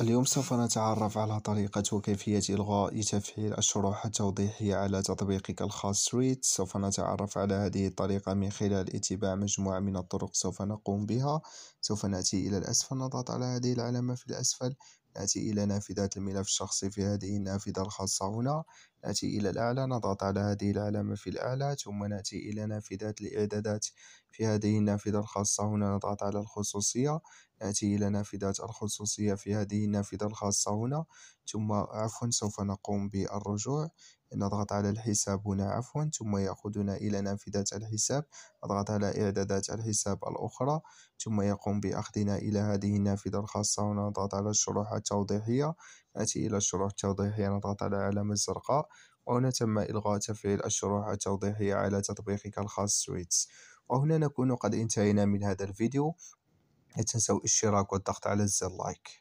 اليوم سوف نتعرف على طريقة وكيفية إلغاء تفعيل الشروح التوضيحية على تطبيقك الخاص ريد سوف نتعرف على هذه الطريقة من خلال اتباع مجموعة من الطرق سوف نقوم بها سوف نأتي إلى الأسفل نضغط على هذه العلامة في الأسفل نأتي إلى نافذة الملف الشخصي في هذه النافذة الخاصة هنا نأتي إلى الأعلى نضغط على هذه العلامة في الأعلى ثم نأتي إلى نافذة الإعدادات في هذه النافذة الخاصة هنا نضغط على الخصوصية نأتي إلى نافذة الخصوصية في هذه النافذة الخاصة هنا ثم عفوا سوف نقوم بالرجوع نضغط على الحساب هنا عفوا ثم يأخذنا إلى نافذة الحساب نضغط على إعدادات الحساب الأخرى ثم يقوم بأخذنا إلى هذه النافذة الخاصة ونضغط نضغط على الشروح التوضيحية نأتي إلى الشروح التوضيحية نضغط على العلامة الزرقاء وهنا تم إلغاء تفعيل الشروح التوضيحية على تطبيقك الخاص سويتس وهنا نكون قد انتهينا من هذا الفيديو لا تنسوا الاشتراك والضغط على زر لايك